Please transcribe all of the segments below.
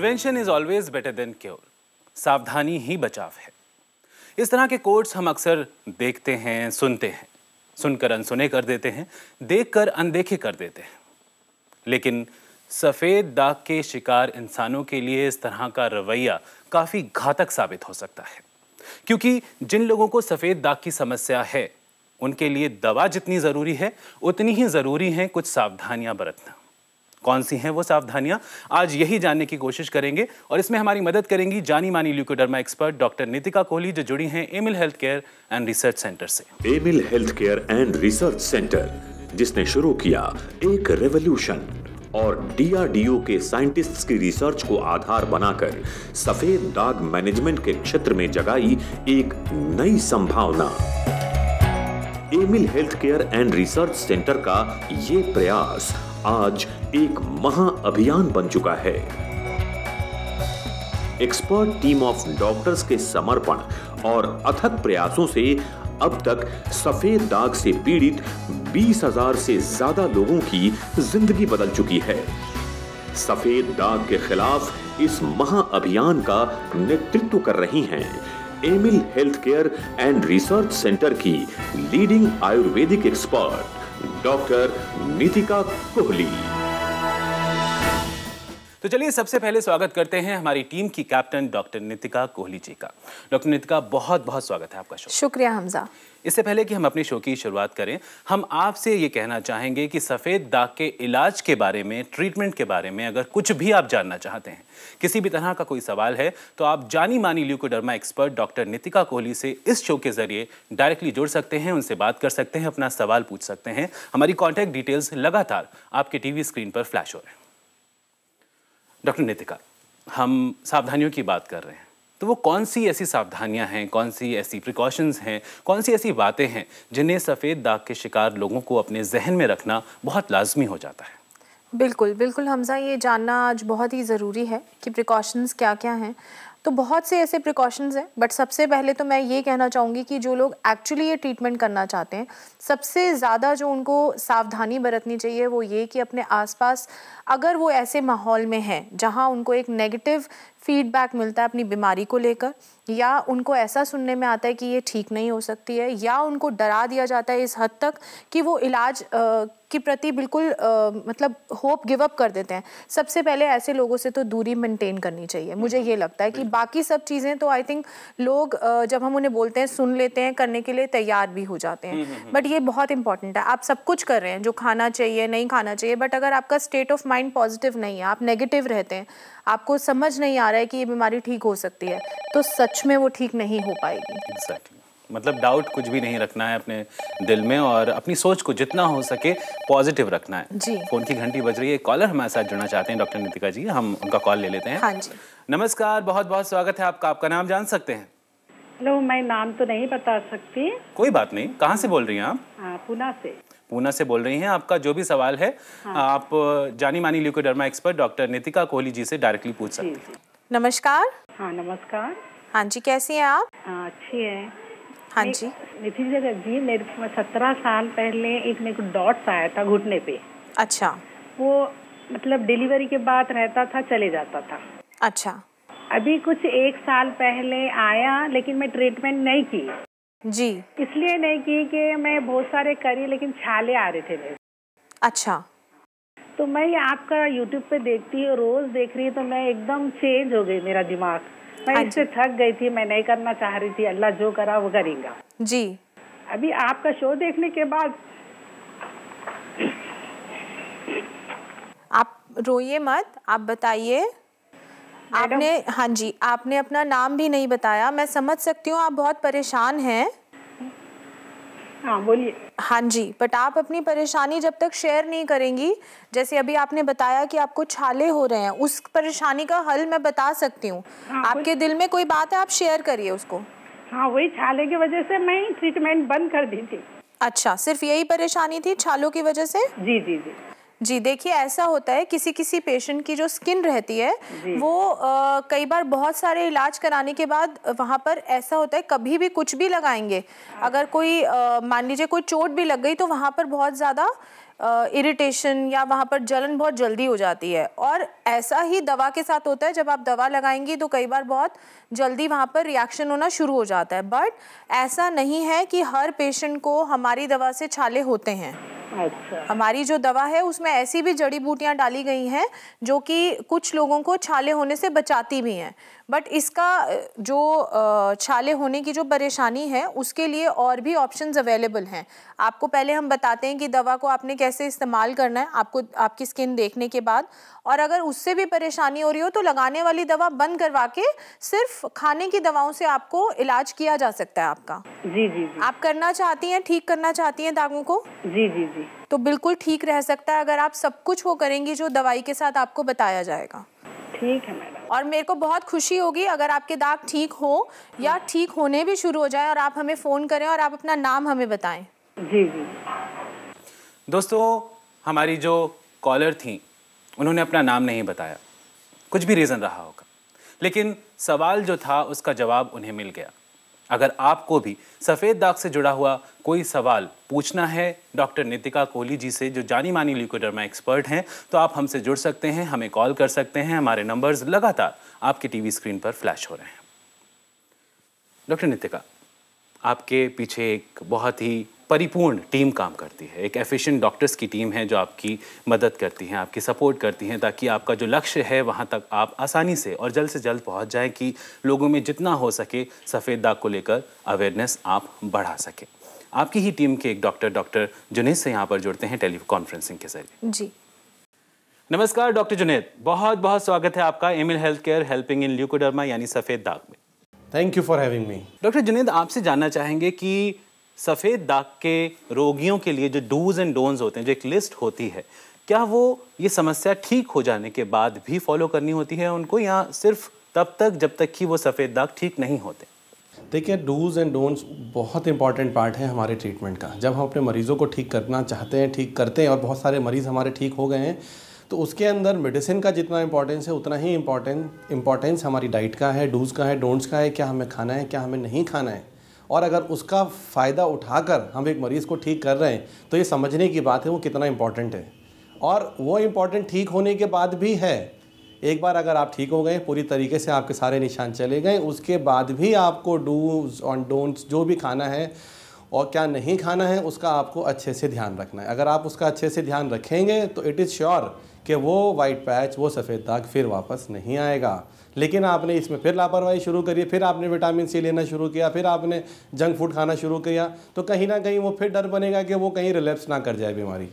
Prevention is always better than cure सावधानी ही बचाव है इस तरह के कोर्ट्स हम अक्सर देखते हैं सुनते हैं सुनकर अनसुने कर देते हैं देखकर अनदेखे कर देते हैं लेकिन सफ़ेद दाग के शिकार इंसानों के लिए इस तरह का रवैया काफ़ी घातक साबित हो सकता है क्योंकि जिन लोगों को सफ़ेद दाग की समस्या है उनके लिए दवा जितनी ज़रूरी है उतनी ही ज़रूरी है कुछ सावधानियां बरतना कौन सी हैं वो सावधानियां आज यही जानने की कोशिश करेंगे और इसमें हमारी मदद करेंगी जानी मानी leucoderma expert doctor Nitika Kohli जो जुड़ी हैं Amil health care and research centre से Amil health care and research centre जिसने शुरू किया एक रेवोल्यूशन और डीआरडीओ के साइंटिस्ट्स की रिसर्च को आधार बनाकर सफेद दाग मैनेजमेंट के क्षेत्र में जगाई एक नई संभावना Amil health care and research centre का ये प्रयास आज एक महाअभियान बन चुका है एक्सपर्ट टीम ऑफ डॉक्टर्स के समर्पण और अथक प्रयासों से अब तक सफेद दाग से पीड़ित 20,000 से ज्यादा लोगों की जिंदगी बदल चुकी है सफेद दाग के खिलाफ इस महाअभियान का नेतृत्व कर रही हैं Amil health care and research centre की leading ayurvedic expert doctor Nitika Kohli तो चलिए सबसे पहले स्वागत करते हैं हमारी टीम की कैप्टन डॉक्टर नितिका कोहली जी का डॉक्टर नितिका बहुत बहुत स्वागत है आपका शुक्रिया हमजा इससे पहले कि हम अपने शो की शुरुआत करें हम आपसे ये कहना चाहेंगे कि सफ़ेद दाग के इलाज के बारे में ट्रीटमेंट के बारे में अगर कुछ भी आप जानना चाहते हैं किसी भी तरह का कोई सवाल है तो आप जानी मानी leucoderma expert doctor Nitika Kohli से इस शो के ज़रिए डायरेक्टली जुड़ सकते हैं उनसे बात कर सकते हैं अपना सवाल पूछ सकते हैं हमारी कॉन्टैक्ट डिटेल्स लगातार आपके टीवी स्क्रीन पर फ्लैश हो रहे हैं डॉक्टर नितिका हम सावधानियों की बात कर रहे हैं तो वो कौन सी ऐसी सावधानियां हैं कौन सी ऐसी प्रिकॉशंस हैं कौन सी ऐसी बातें हैं जिन्हें सफ़ेद दाग के शिकार लोगों को अपने जहन में रखना बहुत लाजमी हो जाता है बिल्कुल बिल्कुल हमजा ये जानना आज बहुत ही ज़रूरी है कि प्रिकॉशंस क्या क्या हैं तो बहुत से ऐसे प्रिकॉशंस हैं बट सबसे पहले तो मैं ये कहना चाहूँगी कि जो लोग एक्चुअली ये ट्रीटमेंट करना चाहते हैं सबसे ज़्यादा जो उनको सावधानी बरतनी चाहिए वो ये कि अपने आसपास अगर वो ऐसे माहौल में हैं जहाँ उनको एक नेगेटिव फीडबैक मिलता है अपनी बीमारी को लेकर या उनको ऐसा सुनने में आता है कि ये ठीक नहीं हो सकती है या उनको डरा दिया जाता है इस हद तक कि वो इलाज के प्रति बिल्कुल आ, मतलब होप गिव अप कर देते हैं सबसे पहले ऐसे लोगों से तो दूरी मेंटेन करनी चाहिए मुझे ये लगता है कि बाकी सब चीज़ें तो आई थिंक लोग आ, जब हम उन्हें बोलते हैं सुन लेते हैं करने के लिए तैयार भी हो जाते हैं हम्म, हम्म, हम्म। बट ये बहुत इंपॉर्टेंट है आप सब कुछ कर रहे हैं जो खाना चाहिए नहीं खाना चाहिए बट अगर आपका स्टेट ऑफ माइंड पॉजिटिव नहीं है आप नेगेटिव रहते हैं आपको समझ नहीं आ रहा है कि ये बीमारी ठीक हो सकती है तो सच में वो ठीक नहीं हो पाएगी exactly. मतलब डाउट कुछ भी नहीं रखना है अपने दिल में और अपनी सोच को जितना हो सके पॉजिटिव रखना है जी फोन की घंटी बज रही है कॉलर हमारे साथ जुड़ना चाहते हैं डॉक्टर नितिका जी हम उनका कॉल ले लेते हैं हाँ जी नमस्कार बहुत बहुत स्वागत है आपका आपका नाम जान सकते हैं हेलो मैं नाम तो नहीं बता सकती कोई बात नहीं कहाँ से बोल रही हैं आप हाँ, पुना से पूना से बोल रही हैं आपका जो भी सवाल है हाँ। आप जानी मानी leucoderma expert doctor Nitika Kohli ji से डायरेक्टली पूछ सकते हैं नमस्कार हाँ नमस्कार हाँ जी कैसी हैं आप हाँ, अच्छी है हाँ जी नितिन जगत जी मेरे सत्रह साल पहले एक मेरे को डॉट्स आया था घुटने पे अच्छा वो मतलब डिलीवरी के बाद रहता था चले जाता था अच्छा अभी कुछ एक साल पहले आया लेकिन मैं ट्रीटमेंट नहीं की जी इसलिए नहीं की कि मैं बहुत सारे करी लेकिन छाले आ रहे थे मेरे अच्छा तो मैं ये आपका यूट्यूब पे देखती हूँ रोज देख रही तो मैं एकदम चेंज हो गई मेरा दिमाग मैं हाँ इससे थक गई थी मैं नहीं करना चाह रही थी अल्लाह जो करा वो करेगा जी अभी आपका शो देखने के बाद आप रोइए मत आप बताइए आपने हाँ जी आपने अपना नाम भी नहीं बताया मैं समझ सकती हूँ आप बहुत परेशान हैं हाँ बोलिए हाँ जी बट आप अपनी परेशानी जब तक शेयर नहीं करेंगी जैसे अभी आपने बताया कि आपको छाले हो रहे हैं उस परेशानी का हल मैं बता सकती हूँ हाँ, आपके दिल में कोई बात है आप शेयर करिए उसको हाँ वही छाले की वजह से मैं ट्रीटमेंट बंद कर दी थी अच्छा सिर्फ यही परेशानी थी छालों की वजह से जी जी जी जी देखिए ऐसा होता है किसी किसी पेशेंट की जो स्किन रहती है वो आ, कई बार बहुत सारे इलाज कराने के बाद वहाँ पर ऐसा होता है कभी भी कुछ भी लगाएंगे अच्छा। अगर कोई मान लीजिए कोई चोट भी लग गई तो वहाँ पर बहुत ज़्यादा इरिटेशन या वहाँ पर जलन बहुत जल्दी हो जाती है और ऐसा ही दवा के साथ होता है जब आप दवा लगाएंगी तो कई बार बहुत जल्दी वहाँ पर रिएक्शन होना शुरू हो जाता है बट ऐसा नहीं है कि हर पेशेंट को हमारी दवा से छाले होते हैं अच्छा हमारी जो दवा है उसमें ऐसी भी जड़ी बूटियां डाली गई हैं जो कि कुछ लोगों को छाले होने से बचाती भी हैं बट इसका जो छाले होने की जो परेशानी है उसके लिए और भी ऑप्शंस अवेलेबल हैं आपको पहले हम बताते हैं कि दवा को आपने कैसे इस्तेमाल करना है आपको आपकी स्किन देखने के बाद और अगर उससे भी परेशानी हो रही हो तो लगाने वाली दवा बंद करवा के सिर्फ खाने की दवाओं से आपको इलाज किया जा सकता है आपका जी जी, जी। आप करना चाहती हैं ठीक करना चाहती हैं दागों को जी जी जी तो बिल्कुल ठीक रह सकता है अगर आप सब कुछ वो करेंगी जो दवाई के साथ आपको बताया जाएगा ठीक है मैडम और मेरे को बहुत खुशी होगी अगर आपके दाग ठीक हो या ठीक होने भी शुरू हो जाए और आप हमें फ़ोन करें और आप अपना नाम हमें बताएं जी जी दोस्तों हमारी जो कॉलर थी उन्होंने अपना नाम नहीं बताया कुछ भी रीज़न रहा होगा लेकिन सवाल जो था उसका जवाब उन्हें मिल गया अगर आपको भी सफ़ेद दाग से जुड़ा हुआ कोई सवाल पूछना है डॉक्टर नितिका कोहली जी से जो जानी मानी ल्यूकोडर्मा एक्सपर्ट हैं तो आप हमसे जुड़ सकते हैं हमें कॉल कर सकते हैं हमारे नंबर्स लगातार आपके टीवी स्क्रीन पर फ्लैश हो रहे हैं डॉक्टर नितिका आपके पीछे एक बहुत ही परिपूर्ण टीम काम करती है एक एफिशिएंट डॉक्टर्स की टीम है जो आपकी मदद करती हैं आपकी सपोर्ट करती हैं ताकि आपका जो लक्ष्य है वहाँ तक आप आसानी से और जल्द से जल्द पहुँच जाएँ कि लोगों में जितना हो सके सफ़ेद दाग को लेकर अवेयरनेस आप बढ़ा सकें आपकी ही टीम के एक डॉक्टर डॉक्टर जुनेद से यहाँ पर जुड़ते हैं टेली कॉन्फ्रेंसिंग के जरिए जी नमस्कार डॉक्टर जुनेद बहुत बहुत स्वागत है आपका Amil health care helping in leucoderma यानी सफ़ेद दाग में thank you for having me doctor Junaid आपसे जानना चाहेंगे कि सफ़ेद दाग के रोगियों के लिए जो डूज एंड डोंट्स होते हैं जो एक लिस्ट होती है क्या वो ये समस्या ठीक हो जाने के बाद भी फॉलो करनी होती है उनको या सिर्फ तब तक जब तक कि वो सफ़ेद दाग ठीक नहीं होते देखिए डूज एंड डोंट्स बहुत इंपॉर्टेंट पार्ट है हमारे ट्रीटमेंट का जब हम अपने मरीज़ों को ठीक करना चाहते हैं ठीक करते हैं और बहुत सारे मरीज़ हमारे ठीक हो गए हैं तो उसके अंदर मेडिसिन का जितना इंपॉर्टेंस है उतना ही इम्पोर्टेंट इम्पॉर्टेंस हमारी डाइट का है डूज का है डोंट्स का है क्या हमें खाना है क्या हमें नहीं खाना है और अगर उसका फ़ायदा उठाकर हम एक मरीज़ को ठीक कर रहे हैं तो ये समझने की बात है वो कितना इम्पॉर्टेंट है और वो इम्पॉर्टेंट ठीक होने के बाद भी है एक बार अगर आप ठीक हो गए पूरी तरीके से आपके सारे निशान चले गए उसके बाद भी आपको डूज और डोंट्स जो भी खाना है और क्या नहीं खाना है उसका आपको अच्छे से ध्यान रखना है अगर आप उसका अच्छे से ध्यान रखेंगे तो इट इज़ श्योर कि वो वाइट पैच वो सफ़ेद दाग फिर वापस नहीं आएगा लेकिन आपने इसमें फिर लापरवाही शुरू करी फिर आपने विटामिन सी लेना शुरू किया फिर आपने जंक फूड खाना शुरू किया तो कहीं ना कहीं वो फिर डर बनेगा कि वो कहीं रिलैप्स ना कर जाए बीमारी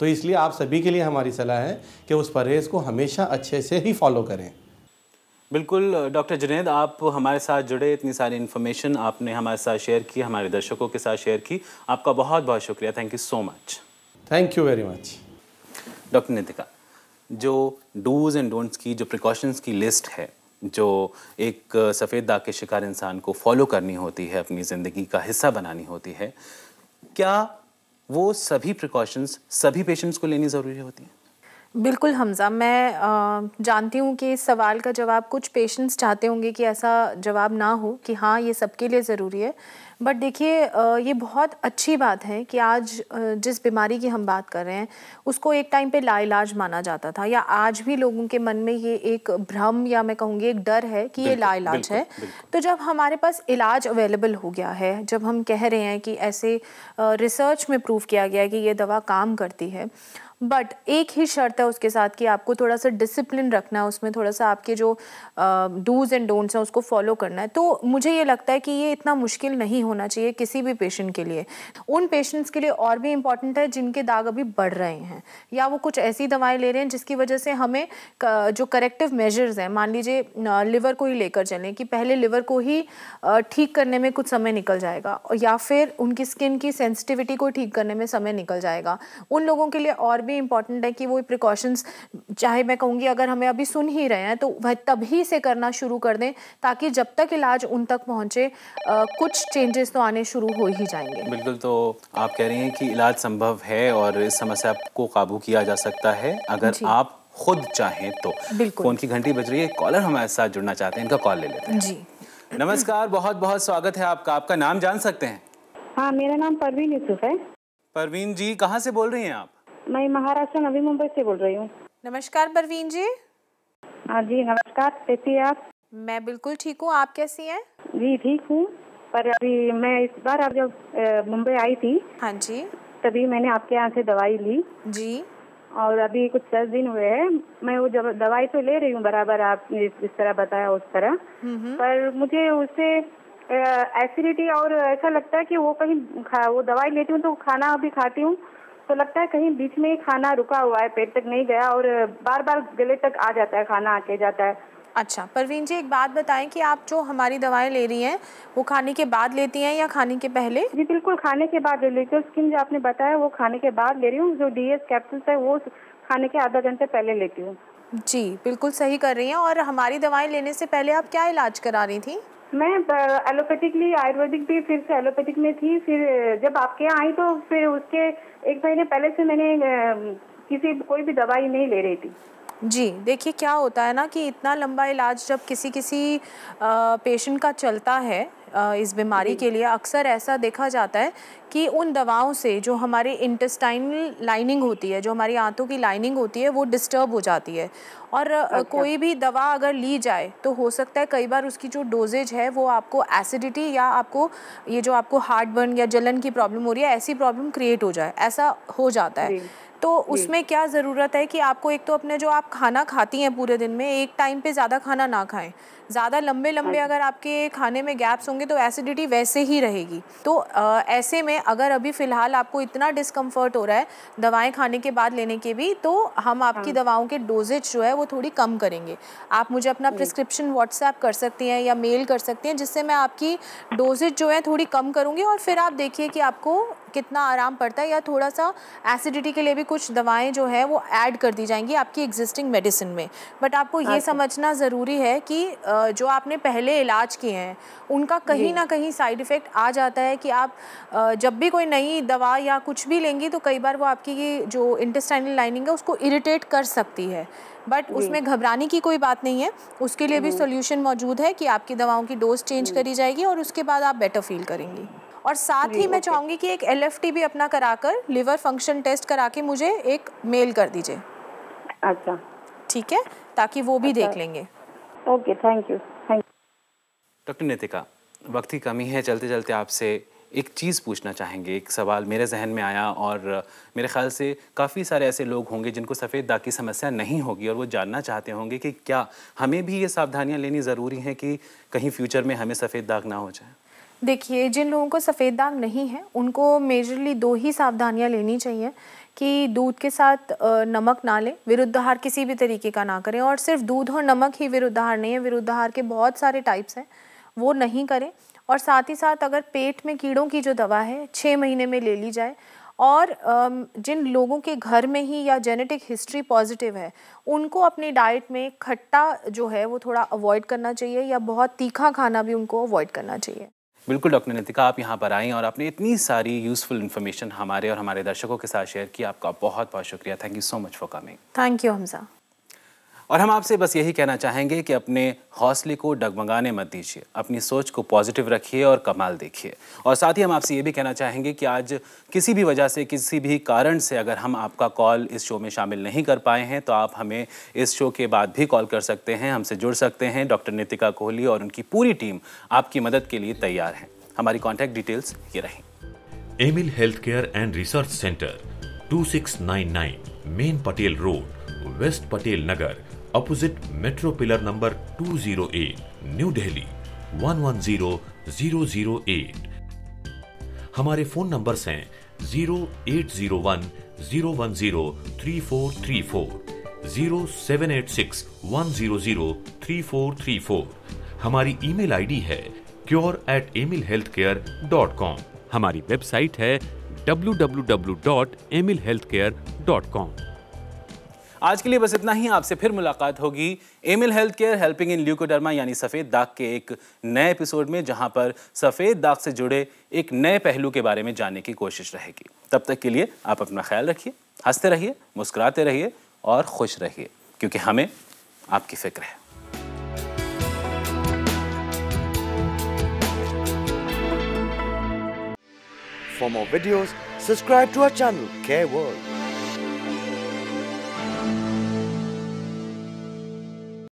तो इसलिए आप सभी के लिए हमारी सलाह है कि उस परहेज़ को हमेशा अच्छे से ही फॉलो करें बिल्कुल डॉक्टर जुनेद आप हमारे साथ जुड़े इतनी सारी इन्फॉर्मेशन आपने हमारे साथ शेयर की हमारे दर्शकों के साथ शेयर की आपका बहुत बहुत शुक्रिया thank you so much thank you very much doctor Nitika जो डूज एंड डोंट्स की जो प्रिकॉशंस की लिस्ट है जो एक सफ़ेद दाग के शिकार इंसान को फॉलो करनी होती है अपनी ज़िंदगी का हिस्सा बनानी होती है क्या वो सभी प्रिकॉशंस सभी पेशेंट्स को लेनी ज़रूरी होती है बिल्कुल हमज़ा मैं जानती हूँ कि इस सवाल का जवाब कुछ पेशेंट्स चाहते होंगे कि ऐसा जवाब ना हो कि हाँ ये सबके लिए ज़रूरी है बट देखिए ये बहुत अच्छी बात है कि आज जिस बीमारी की हम बात कर रहे हैं उसको एक टाइम पे लाइलाज माना जाता था या आज भी लोगों के मन में ये एक भ्रम या मैं कहूँगी एक डर है कि ये लाइलाज है तो जब हमारे पास इलाज अवेलेबल हो गया है जब हम कह रहे हैं कि ऐसे रिसर्च में प्रूव किया गया है कि ये दवा काम करती है बट एक ही शर्त है उसके साथ कि आपको थोड़ा सा डिसिप्लिन रखना है उसमें थोड़ा सा आपके जो डूज एंड डोंट्स हैं उसको फॉलो करना है तो मुझे ये लगता है कि ये इतना मुश्किल नहीं होना चाहिए किसी भी पेशेंट के लिए उन पेशेंट्स के लिए और भी इम्पॉर्टेंट है जिनके दाग अभी बढ़ रहे हैं या वो कुछ ऐसी दवाएं ले रहे हैं जिसकी वजह से हमें जो करेक्टिव मेजर्स हैं मान लीजिए लिवर को ही लेकर चलें कि पहले लिवर को ही ठीक करने में कुछ समय निकल जाएगा या फिर उनकी स्किन की सेंसिटिविटी को ठीक करने में समय निकल जाएगा उन लोगों के लिए और भी इम्पॉर्टेंट है कि वो प्रिकॉशंस चाहे मैं कहूँगी अगर हमें अभी सुन ही रहे हैं तो वह तभी से करना शुरू कर दें ताकि जब तक इलाज उन तक पहुँचे कुछ चेंजेस चेंजेस तो आने शुरू हो ही जाएंगे बिल्कुल तो आप कह रही हैं कि इलाज संभव है और इस समस्या को काबू किया जा सकता है अगर आप खुद चाहें तो फोन की घंटी बज रही है कॉलर हमारे साथ जुड़ना चाहते हैं इनका कॉल ले लेते हैं जी नमस्कार बहुत बहुत स्वागत है आपका आपका नाम जान सकते हैं हाँ मेरा नाम परवीन यूसुफ है परवीन जी कहाँ से बोल रही हैं आप मैं महाराष्ट्र नवी मुंबई से बोल रही हूँ नमस्कार परवीन जी हाँ जी नमस्कार कैसी आप मैं बिल्कुल ठीक हूँ आप कैसी हैं जी ठीक हूँ पर अभी मैं इस बार अब जब मुंबई आई थी हाँ जी तभी मैंने आपके यहाँ से दवाई ली जी और अभी कुछ दस दिन हुए हैं मैं वो जब दवाई तो ले रही हूँ बराबर आपने जिस तरह बताया उस तरह हम्म, हम्म। पर मुझे उससे एसिडिटी और ऐसा लगता है कि वो कहीं वो दवाई लेती हूँ तो खाना अभी खाती हूँ तो लगता है कहीं बीच में ही खाना रुका हुआ है पेट तक नहीं गया और बार बार गले तक आ जाता है खाना आके जाता है अच्छा परवीन जी एक बात बताएं कि आप जो हमारी दवाएं ले रही हैं वो खाने के बाद लेती हैं या खाने के पहले जी बिल्कुल खाने के बाद ले लेती हूँ स्किन जो आपने बताया वो खाने के बाद ले रही हूँ जो डी एस है वो खाने के आधा घंटे पहले लेती हूँ जी बिल्कुल सही कर रही हैं और हमारी दवाएं लेने से पहले आप क्या इलाज करा रही थी मैं एलोपैथिकली आयुर्वेदिक भी फिर से एलोपैथिक में थी फिर जब आपके यहाँ आई तो फिर उसके एक महीने पहले से मैंने किसी कोई भी दवाई नहीं ले रही थी जी देखिए क्या होता है ना कि इतना लंबा इलाज जब किसी किसी पेशेंट का चलता है इस बीमारी के लिए अक्सर ऐसा देखा जाता है कि उन दवाओं से जो हमारी इंटेस्टाइनल लाइनिंग होती है जो हमारी आंतों की लाइनिंग होती है वो डिस्टर्ब हो जाती है और अच्छा। कोई भी दवा अगर ली जाए तो हो सकता है कई बार उसकी जो डोजेज है वो आपको एसिडिटी या आपको ये जो आपको हार्ट बर्न या जलन की प्रॉब्लम हो रही है ऐसी प्रॉब्लम क्रिएट हो जाए ऐसा हो जाता है तो उसमें क्या ज़रूरत है कि आपको एक तो अपने जो आप खाना खाती हैं पूरे दिन में एक टाइम पे ज़्यादा खाना ना खाएं ज़्यादा लंबे लंबे हाँ अगर आपके खाने में गैप्स होंगे तो एसिडिटी वैसे ही रहेगी तो आ, ऐसे में अगर अभी फ़िलहाल आपको इतना डिस्कम्फर्ट हो रहा है दवाएं खाने के बाद लेने के भी तो हम आपकी हाँ। दवाओं के डोजेज जो है वो थोड़ी कम करेंगे आप मुझे अपना प्रिस्क्रिप्शन व्हाट्सएप कर सकती हैं या मेल कर सकती हैं जिससे मैं आपकी डोजेज जो है थोड़ी कम करूँगी और फिर आप देखिए कि आपको कितना आराम पड़ता है या थोड़ा सा एसिडिटी के लिए भी कुछ दवाएं जो है वो ऐड कर दी जाएंगी आपकी एग्जिस्टिंग मेडिसिन में बट आपको ये समझना ज़रूरी है कि जो आपने पहले इलाज किए हैं उनका कहीं ना कहीं साइड इफ़ेक्ट आ जाता है कि आप जब भी कोई नई दवा या कुछ भी लेंगी तो कई बार वो आपकी जो इंटेस्टाइनल लाइनिंग है उसको इरीटेट कर सकती है बट उसमें घबराने की कोई बात नहीं है उसके लिए भी सोल्यूशन हम्म। मौजूद है कि आपकी दवाओं की डोज चेंज करी जाएगी और उसके बाद आप बेटर फील करेंगी और साथ ही मैं चाहूंगी कि एक एल भी अपना कराकर लिवर फंक्शन टेस्ट करा के मुझे एक मेल कर दीजिए अच्छा ठीक है ताकि वो भी अच्छा। देख लेंगे okay thank you doctor Nitika वक्त की कमी है चलते चलते आपसे एक चीज़ पूछना चाहेंगे एक सवाल मेरे जहन में आया और मेरे ख्याल से काफ़ी सारे ऐसे लोग होंगे जिनको सफ़ेद दाग की समस्या नहीं होगी और वो जानना चाहते होंगे कि क्या हमें भी ये सावधानियां लेनी ज़रूरी हैं कि कहीं फ्यूचर में हमें सफ़ेद दाग ना हो जाए देखिए जिन लोगों को सफ़ेद दाग नहीं है उनको मेजरली दो ही सावधानियाँ लेनी चाहिए कि दूध के साथ नमक ना लें आहार किसी भी तरीके का ना करें और सिर्फ दूध और नमक ही विरुद्ध आहार नहीं है विरुद्ध आहार के बहुत सारे टाइप्स हैं वो नहीं करें और साथ ही साथ अगर पेट में कीड़ों की जो दवा है छः महीने में ले ली जाए और जिन लोगों के घर में ही या जेनेटिक हिस्ट्री पॉजिटिव है उनको अपनी डाइट में खट्टा जो है वो थोड़ा अवॉइड करना चाहिए या बहुत तीखा खाना भी उनको अवॉइड करना चाहिए बिल्कुल डॉक्टर नितिका आप यहाँ पर आई और आपने इतनी सारी यूजफुल इन्फॉर्मेशन हमारे और हमारे दर्शकों के साथ शेयर की आपका बहुत बहुत शुक्रिया thank you so much for coming thank you Hamza और हम आपसे बस यही कहना चाहेंगे कि अपने हौसले को डगमगाने मत दीजिए अपनी सोच को पॉजिटिव रखिए और कमाल देखिए और साथ ही हम आपसे ये भी कहना चाहेंगे कि आज किसी भी वजह से किसी भी कारण से अगर हम आपका कॉल इस शो में शामिल नहीं कर पाए हैं तो आप हमें इस शो के बाद भी कॉल कर सकते हैं हमसे जुड़ सकते हैं डॉक्टर नितिका कोहली और उनकी पूरी टीम आपकी मदद के लिए तैयार है हमारी कॉन्टैक्ट डिटेल्स ये रहें Amil health care and research centre two main Patel road west Patel Nagar opposite Metro Pillar number 208, New Delhi 110008. हमारे फोन नंबर हैं 0801-010-3434, 0786-100-3434. हमारी ईमेल आईडी है cure at Amil health care dot com हमारी वेबसाइट है W W W dot Amil health care dot com आज के लिए बस इतना ही आपसे फिर मुलाकात होगी Amil health care helping in leucoderma यानी सफ़ेद दाग के एक नए एपिसोड में जहां पर सफ़ेद दाग से जुड़े एक नए पहलू के बारे में जानने की कोशिश रहेगी तब तक के लिए आप अपना ख्याल रखिए हंसते रहिए मुस्कुराते रहिए और खुश रहिए क्योंकि हमें आपकी फिक्र है For more videos, subscribe to our channel, Care World.